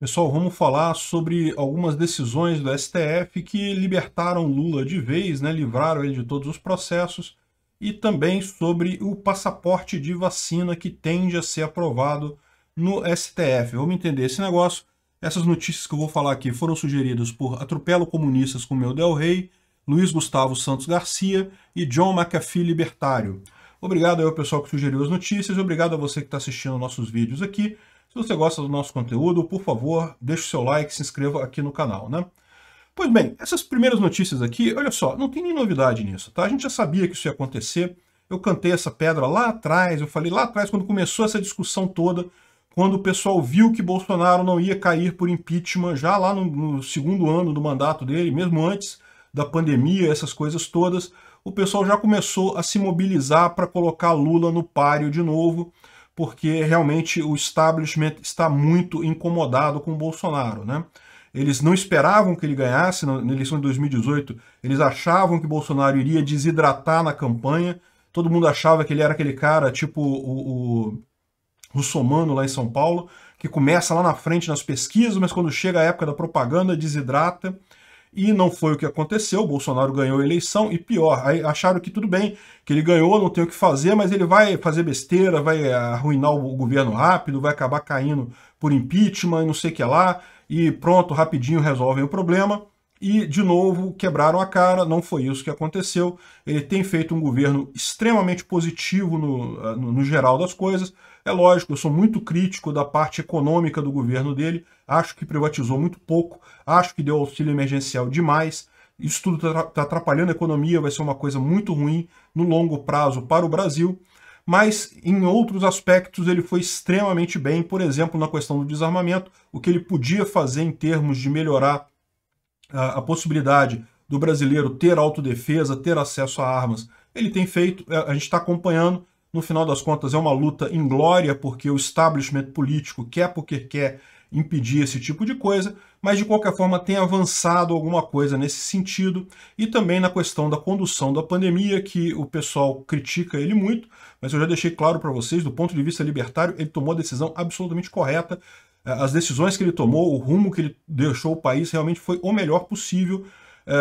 Pessoal, vamos falar sobre algumas decisões do STF que libertaram Lula de vez, né, livraram ele de todos os processos, e também sobre o passaporte de vacina que tende a ser aprovado no STF. Vamos entender esse negócio. Essas notícias que eu vou falar aqui foram sugeridas por Atropelo Comunistas com Meu Del Rey, Luiz Gustavo Santos Garcia e John McAfee Libertário. Obrigado aí ao pessoal que sugeriu as notícias, obrigado a você que está assistindo nossos vídeos aqui. Se você gosta do nosso conteúdo, por favor, deixe o seu like, se inscreva aqui no canal, né? Pois bem, essas primeiras notícias aqui, olha só, não tem nem novidade nisso, tá? A gente já sabia que isso ia acontecer, eu cantei essa pedra lá atrás, eu falei lá atrás, quando começou essa discussão toda, quando o pessoal viu que Bolsonaro não ia cair por impeachment, já lá no, no segundo ano do mandato dele, mesmo antes da pandemia, essas coisas todas, o pessoal já começou a se mobilizar para colocar Lula no páreo de novo, porque realmente o establishment está muito incomodado com o Bolsonaro, né? Eles não esperavam que ele ganhasse na eleição de 2018, eles achavam que Bolsonaro iria desidratar na campanha, todo mundo achava que ele era aquele cara tipo o, o lá em São Paulo, que começa lá na frente nas pesquisas, mas quando chega a época da propaganda desidrata e não foi o que aconteceu. O Bolsonaro ganhou a eleição e pior, acharam que tudo bem, que ele ganhou, não tem o que fazer, mas ele vai fazer besteira, vai eh, arruinar o governo rápido, vai acabar caindo por impeachment, não sei o que lá, e pronto, rapidinho resolvem o problema. E, de novo, quebraram a cara, não foi isso que aconteceu. Ele tem feito um governo extremamente positivo no, eh, no, no geral das coisas, é lógico, eu sou muito crítico da parte econômica do governo dele, acho que privatizou muito pouco, acho que deu auxílio emergencial demais, isso tudo está tá atrapalhando a economia, vai ser uma coisa muito ruim no longo prazo para o Brasil, mas em outros aspectos ele foi extremamente bem, por exemplo, na questão do desarmamento, o que ele podia fazer em termos de melhorar a, a possibilidade do brasileiro ter autodefesa, ter acesso a armas, ele tem feito, é, a gente está acompanhando, no final das contas, é uma luta inglória, porque o establishment político quer porque quer impedir esse tipo de coisa, mas de qualquer forma tem avançado alguma coisa nesse sentido e também na questão da condução da pandemia, que o pessoal critica ele muito, mas eu já deixei claro para vocês, do ponto de vista libertário, ele tomou a decisão absolutamente correta. Eh, as decisões que ele tomou, o rumo que ele deixou o país realmente foi o melhor possível eh,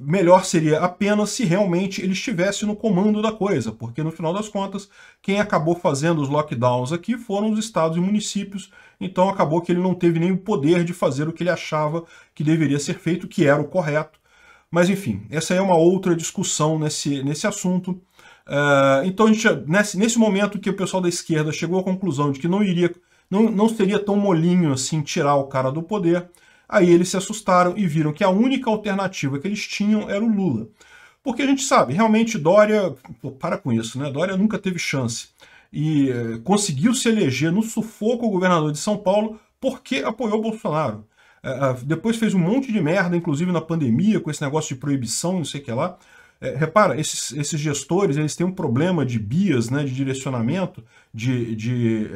melhor seria apenas se realmente ele estivesse no comando da coisa, porque no final das contas, quem acabou fazendo os lockdowns aqui foram os estados e municípios, então acabou que ele não teve nem o poder de fazer o que ele achava que deveria ser feito, que era o correto. Mas enfim, essa é uma outra discussão nesse, nesse assunto. Uh, então, gente, nesse, nesse momento que o pessoal da esquerda chegou à conclusão de que não iria, não, não seria tão molinho assim tirar o cara do poder, Aí eles se assustaram e viram que a única alternativa que eles tinham era o Lula. Porque a gente sabe, realmente Dória, pô, para com isso, né? Dória nunca teve chance. E eh, conseguiu se eleger no sufoco o governador de São Paulo porque apoiou Bolsonaro. Eh, eh, depois fez um monte de merda, inclusive na pandemia, com esse negócio de proibição, não sei o que lá. repara, esses, esses, gestores eles têm um problema de bias, né, de direcionamento, de, de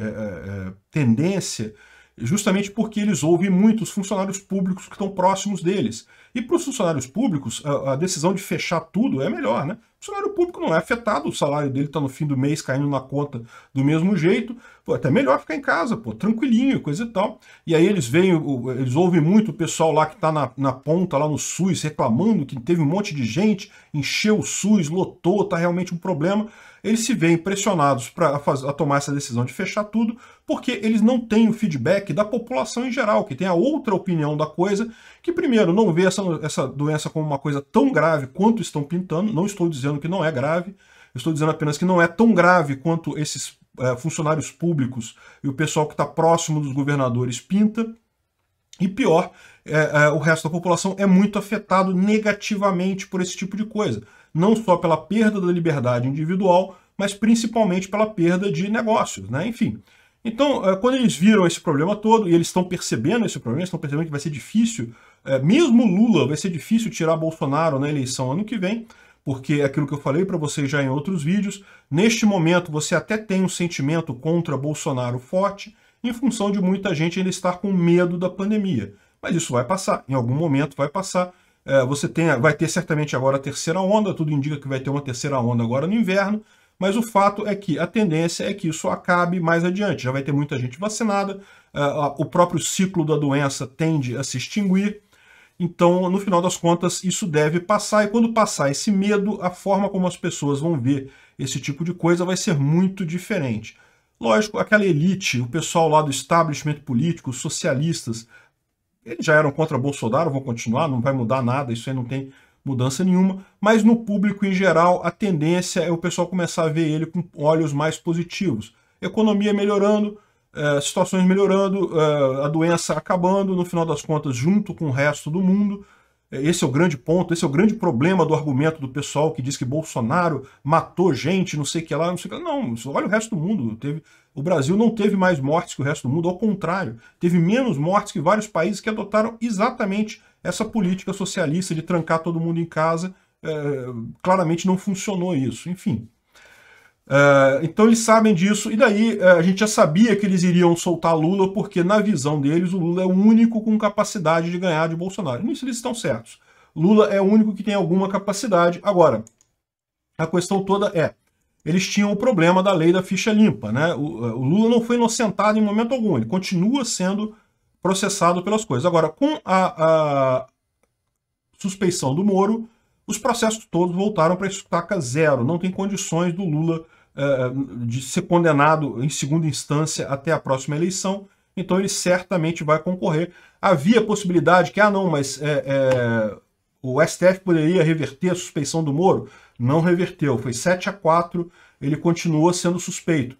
tendência justamente porque eles ouvem muitos funcionários públicos que estão próximos deles. E para os funcionários públicos, a, a, decisão de fechar tudo é melhor, né? funcionário público não é afetado, o salário dele está no fim do mês caindo na conta do mesmo jeito. Pô, é até melhor ficar em casa, pô, tranquilinho, coisa e tal. E aí eles veem, eles ouvem muito o pessoal lá que está na, na ponta, lá no SUS, reclamando que teve um monte de gente, encheu o SUS, lotou, está realmente um problema. Eles se veem pressionados para a tomar essa decisão de fechar tudo, porque eles não têm o feedback da população em geral, que tem a outra opinião da coisa, que primeiro não vê essa, essa doença como uma coisa tão grave quanto estão pintando, não estou dizendo dizendo que não é grave, estou dizendo apenas que não é tão grave quanto esses é, funcionários públicos e o pessoal que está próximo dos governadores pinta. E pior, é, é, o resto da população é muito afetado negativamente por esse tipo de coisa. Não só pela perda da liberdade individual, mas principalmente pela perda de negócios, né? Enfim. Então, quando eles viram esse problema todo, e eles estão percebendo esse problema, estão percebendo que vai ser difícil, mesmo Lula, vai ser difícil tirar Bolsonaro na eleição ano que vem, porque aquilo que eu falei para vocês já em outros vídeos, neste momento você até tem um sentimento contra Bolsonaro forte, em função de muita gente ainda estar com medo da pandemia. Mas isso vai passar, em algum momento vai passar. É, você tem, vai ter certamente agora a terceira onda, tudo indica que vai ter uma terceira onda agora no inverno, mas o fato é que a tendência é que isso acabe mais adiante. Já vai ter muita gente vacinada, é, o próprio ciclo da doença tende a se extinguir, então, no final das contas, isso deve passar, e quando passar esse medo, a forma como as pessoas vão ver esse tipo de coisa vai ser muito diferente. Lógico, aquela elite, o pessoal lá do establishment político, os socialistas, eles já eram contra Bolsonaro, vão continuar, não vai mudar nada, isso aí não tem mudança nenhuma, mas no público em geral, a tendência é o pessoal começar a ver ele com olhos mais positivos. Economia melhorando, é, situações melhorando, é, a doença acabando, no final das contas, junto com o resto do mundo. É, esse é o grande ponto, esse é o grande problema do argumento do pessoal que diz que Bolsonaro matou gente, não sei o que lá, não sei o que lá. Não, olha o resto do mundo. Teve, o Brasil não teve mais mortes que o resto do mundo, ao contrário, teve menos mortes que vários países que adotaram exatamente essa política socialista de trancar todo mundo em casa. É, claramente não funcionou isso. Enfim, é, então eles sabem disso, e daí uh, a gente já sabia que eles iriam soltar Lula, porque na visão deles o Lula é o único com capacidade de ganhar de Bolsonaro. Nisso eles estão certos. Lula é o único que tem alguma capacidade. Agora, a questão toda é: eles tinham o problema da lei da ficha limpa, né? O, é, o Lula não foi inocentado em momento algum, ele continua sendo processado pelas coisas. Agora, com a, a suspeição do Moro, os processos todos voltaram para estaca zero. Não tem condições do Lula eh, de ser condenado em segunda instância até a próxima eleição, então ele certamente vai concorrer. Havia possibilidade que, ah, não, mas é, é, o STF poderia reverter a suspeição do Moro? Não reverteu, foi 7 a 4, ele continua sendo suspeito.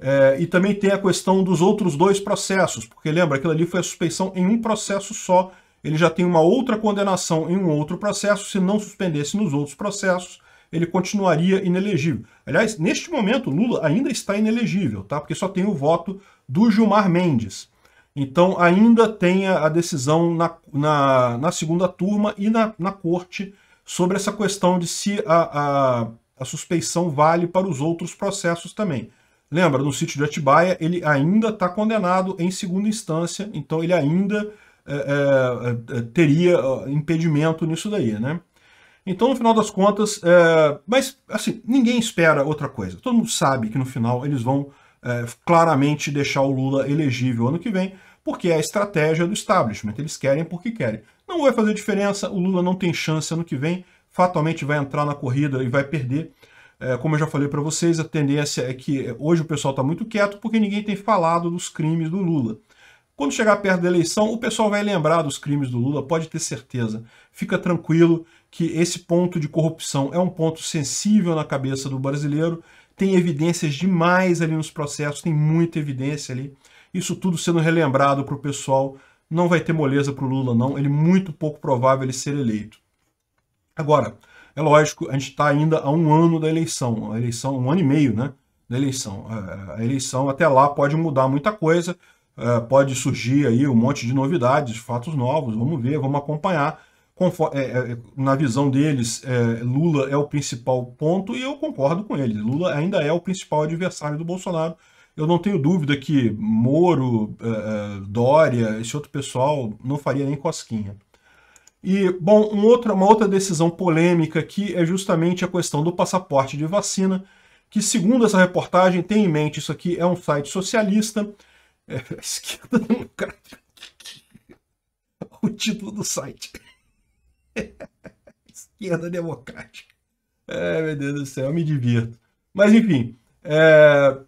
É, e também tem a questão dos outros dois processos, porque lembra, aquilo ali foi a suspeição em um processo só, ele já tem uma outra condenação em um outro processo, se não suspendesse nos outros processos, ele continuaria inelegível. Aliás, neste momento, Lula ainda está inelegível, tá? Porque só tem o voto do Gilmar Mendes. Então, ainda tem a decisão na, na, na segunda turma e na, na corte sobre essa questão de se a, a, a suspeição vale para os outros processos também. Lembra, no sítio de Atibaia, ele ainda está condenado em segunda instância, então ele ainda é, é, é teria impedimento nisso daí, né? Então, no final das contas, é... mas assim, ninguém espera outra coisa. Todo mundo sabe que no final eles vão é, claramente deixar o Lula elegível ano que vem, porque é a estratégia do establishment. Eles querem porque querem. Não vai fazer diferença, o Lula não tem chance ano que vem, fatalmente vai entrar na corrida e vai perder. É, como eu já falei para vocês, a tendência é que hoje o pessoal está muito quieto porque ninguém tem falado dos crimes do Lula. Quando chegar perto da eleição, o pessoal vai lembrar dos crimes do Lula, pode ter certeza. Fica tranquilo que esse ponto de corrupção é um ponto sensível na cabeça do brasileiro, tem evidências demais ali nos processos, tem muita evidência ali. Isso tudo sendo relembrado para o pessoal, não vai ter moleza para o Lula, não. Ele é muito pouco provável ele ser eleito. Agora, é lógico, a gente está ainda a um ano da eleição, a eleição, um ano e meio, né? Da eleição. A eleição até lá pode mudar muita coisa, é, pode surgir aí um monte de novidades, fatos novos, vamos ver, vamos acompanhar. Conforme, é, é, na visão deles, é, Lula é o principal ponto e eu concordo com eles. Lula ainda é o principal adversário do Bolsonaro. Eu não tenho dúvida que Moro, é, Dória, esse outro pessoal não faria nem cosquinha. E, bom, um outro, uma outra decisão polêmica aqui é justamente a questão do passaporte de vacina, que, segundo essa reportagem, tem em mente isso aqui é um site socialista é, esquerda democrática. o título do site. esquerda democrática. É, meu Deus do céu, eu me divirto. Mas enfim, é...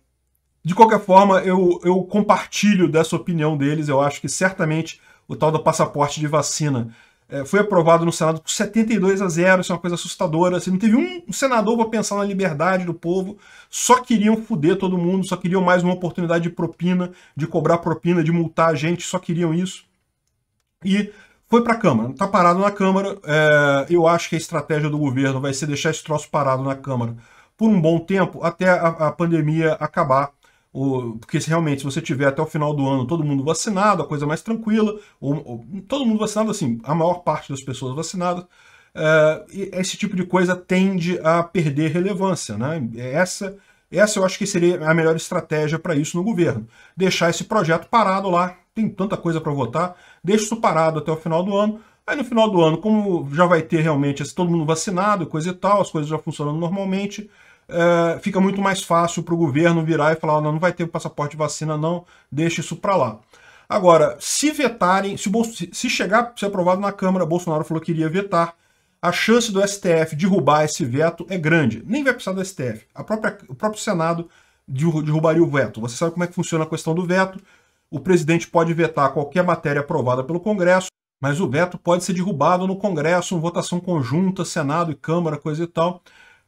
de qualquer forma, eu, eu compartilho dessa opinião deles. Eu acho que certamente o tal do passaporte de vacina é, foi aprovado no Senado por 72 a 0, isso é uma coisa assustadora. Assim, não teve um senador para pensar na liberdade do povo, só queriam foder todo mundo, só queriam mais uma oportunidade de propina, de cobrar propina, de multar a gente, só queriam isso. E foi para a Câmara, está parado na Câmara. É, eu acho que a estratégia do governo vai ser deixar esse troço parado na Câmara por um bom tempo até a, a pandemia acabar porque se realmente se você tiver até o final do ano todo mundo vacinado, a coisa mais tranquila, ou, ou todo mundo vacinado, assim, a maior parte das pessoas vacinadas, eh, esse tipo de coisa tende a perder relevância, né? Essa, essa eu acho que seria a melhor estratégia para isso no governo. Deixar esse projeto parado lá, tem tanta coisa para votar, deixa isso parado até o final do ano, Aí no final do ano, como já vai ter realmente todo mundo vacinado, coisa e tal, as coisas já funcionando normalmente, é, fica muito mais fácil para o governo virar e falar: não, não vai ter o passaporte de vacina, não, deixa isso para lá. Agora, se vetarem, se, se chegar, ser aprovado na Câmara, Bolsonaro falou que iria vetar, a chance do STF derrubar esse veto é grande. Nem vai precisar do STF. Própria, o próprio Senado derrubaria o veto. Você sabe como é que funciona a questão do veto. O presidente pode vetar qualquer matéria aprovada pelo Congresso, mas o veto pode ser derrubado no Congresso, em votação conjunta, Senado e Câmara, coisa e tal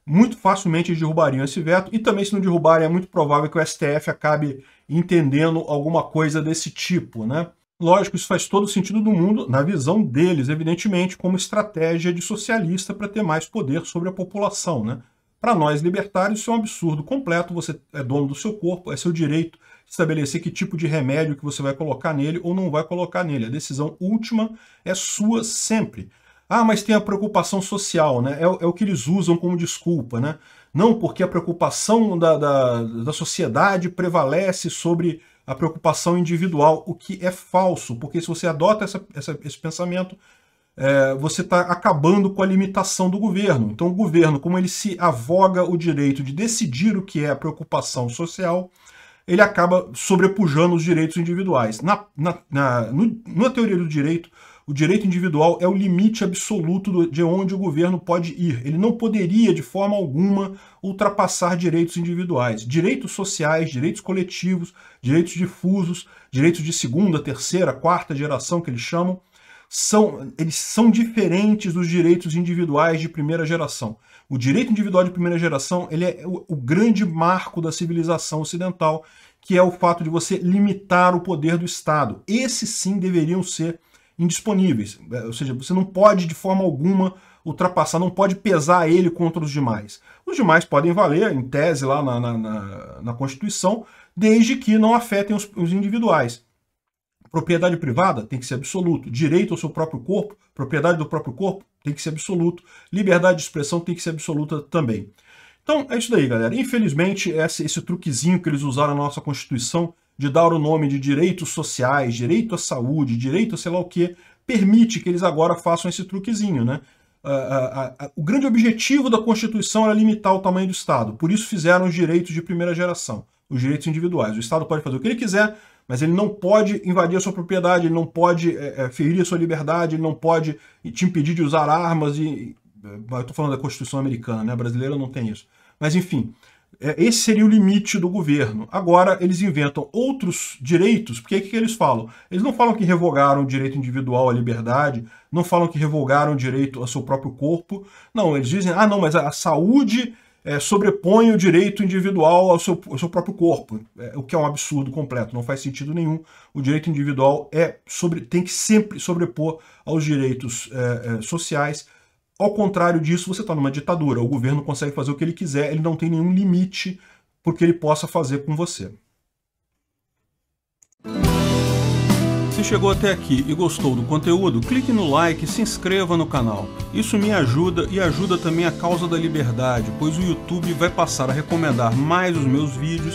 muito facilmente eles derrubariam esse veto, e também se não derrubarem é muito provável que o STF acabe entendendo alguma coisa desse tipo, né? Lógico, isso faz todo o sentido do mundo, na visão deles, evidentemente, como estratégia de socialista para ter mais poder sobre a população, né? Para nós libertários, isso é um absurdo completo. Você é dono do seu corpo, é seu direito estabelecer que tipo de remédio que você vai colocar nele ou não vai colocar nele. A decisão última é sua sempre. Ah, mas tem a preocupação social, né? É, é o que eles usam como desculpa, né? Não porque a preocupação da, da, da sociedade prevalece sobre a preocupação individual, o que é falso, porque se você adota essa, essa, esse pensamento, é, você está acabando com a limitação do governo. Então, o governo, como ele se avoga o direito de decidir o que é a preocupação social, ele acaba sobrepujando os direitos individuais. Na, na, na, no, na teoria do direito, o direito individual é o limite absoluto de onde o governo pode ir. Ele não poderia, de forma alguma, ultrapassar direitos individuais. Direitos sociais, direitos coletivos, direitos difusos, direitos de segunda, terceira, quarta geração, que eles chamam, são, eles são diferentes dos direitos individuais de primeira geração. O direito individual de primeira geração ele é o, o grande marco da civilização ocidental, que é o fato de você limitar o poder do Estado. Esses sim deveriam ser indisponíveis. É, ou seja, você não pode de forma alguma ultrapassar, não pode pesar ele contra os demais. Os demais podem valer, em tese, lá na, na, na, na Constituição, desde que não afetem os, os individuais. Propriedade privada tem que ser absoluto. Direito ao seu próprio corpo, propriedade do próprio corpo, tem que ser absoluto. Liberdade de expressão tem que ser absoluta também. Então é isso daí, galera. Infelizmente, esse, esse truquezinho que eles usaram na nossa Constituição de dar o nome de direitos sociais, direito à saúde, direito a sei lá o que, permite que eles agora façam esse truquezinho, né? A, a, a, o grande objetivo da Constituição era limitar o tamanho do Estado. Por isso fizeram os direitos de primeira geração, os direitos individuais. O Estado pode fazer o que ele quiser, mas ele não pode invadir a sua propriedade, ele não pode é, é, ferir a sua liberdade, ele não pode te impedir de usar armas. E, é, eu estou falando da Constituição americana, né? A brasileira não tem isso. Mas enfim, é, esse seria o limite do governo. Agora, eles inventam outros direitos, porque o que, eles falam? Eles não falam que revogaram o direito individual à liberdade, não falam que revogaram o direito ao seu próprio corpo. Não, eles dizem, ah, não, mas a saúde é, sobrepõe o direito individual ao seu, ao seu próprio corpo, é, o que é um absurdo completo, não faz sentido nenhum. O direito individual é sobre, tem que sempre sobrepor aos direitos é, é sociais ao contrário disso, você está numa ditadura. O governo consegue fazer o que ele quiser, ele não tem nenhum limite por que ele possa fazer com você. Se chegou até aqui e gostou do conteúdo, clique no like e se inscreva no canal. Isso me ajuda e ajuda também a causa da liberdade, pois o YouTube vai passar a recomendar mais os meus vídeos